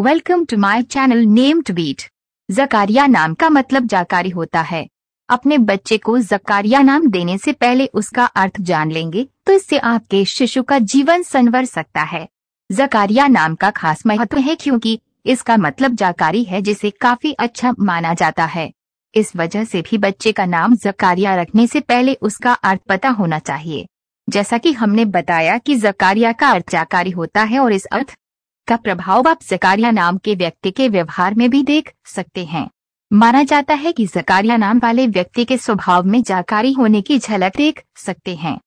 welcome to my channel name टू बीट Zakaria नाम का मतलब जाकारी होता है अपने बच्चे को जकारिया नाम देने से पहले उसका अर्थ जान लेंगे तो इससे आपके शिशु का जीवन संवर सकता है जकारिया नाम का खास महत्व है क्योंकि इसका मतलब जाकारी है जिसे काफी अच्छा माना जाता है इस वजह से भी बच्चे का नाम जकारिया रखने से पहले उसका अर्थ पता होना चाहिए जैसा कि हमने बताया कि जकारिया का अर्थ जाकारी होता है और इस अर्थ का प्रभाव आप जकारिया नाम के व्यक्ति के व्यवहार में भी देख सकते हैं माना जाता है कि जकारिया नाम वाले व्यक्ति के स्वभाव में जाकारी होने की झलक देख सकते हैं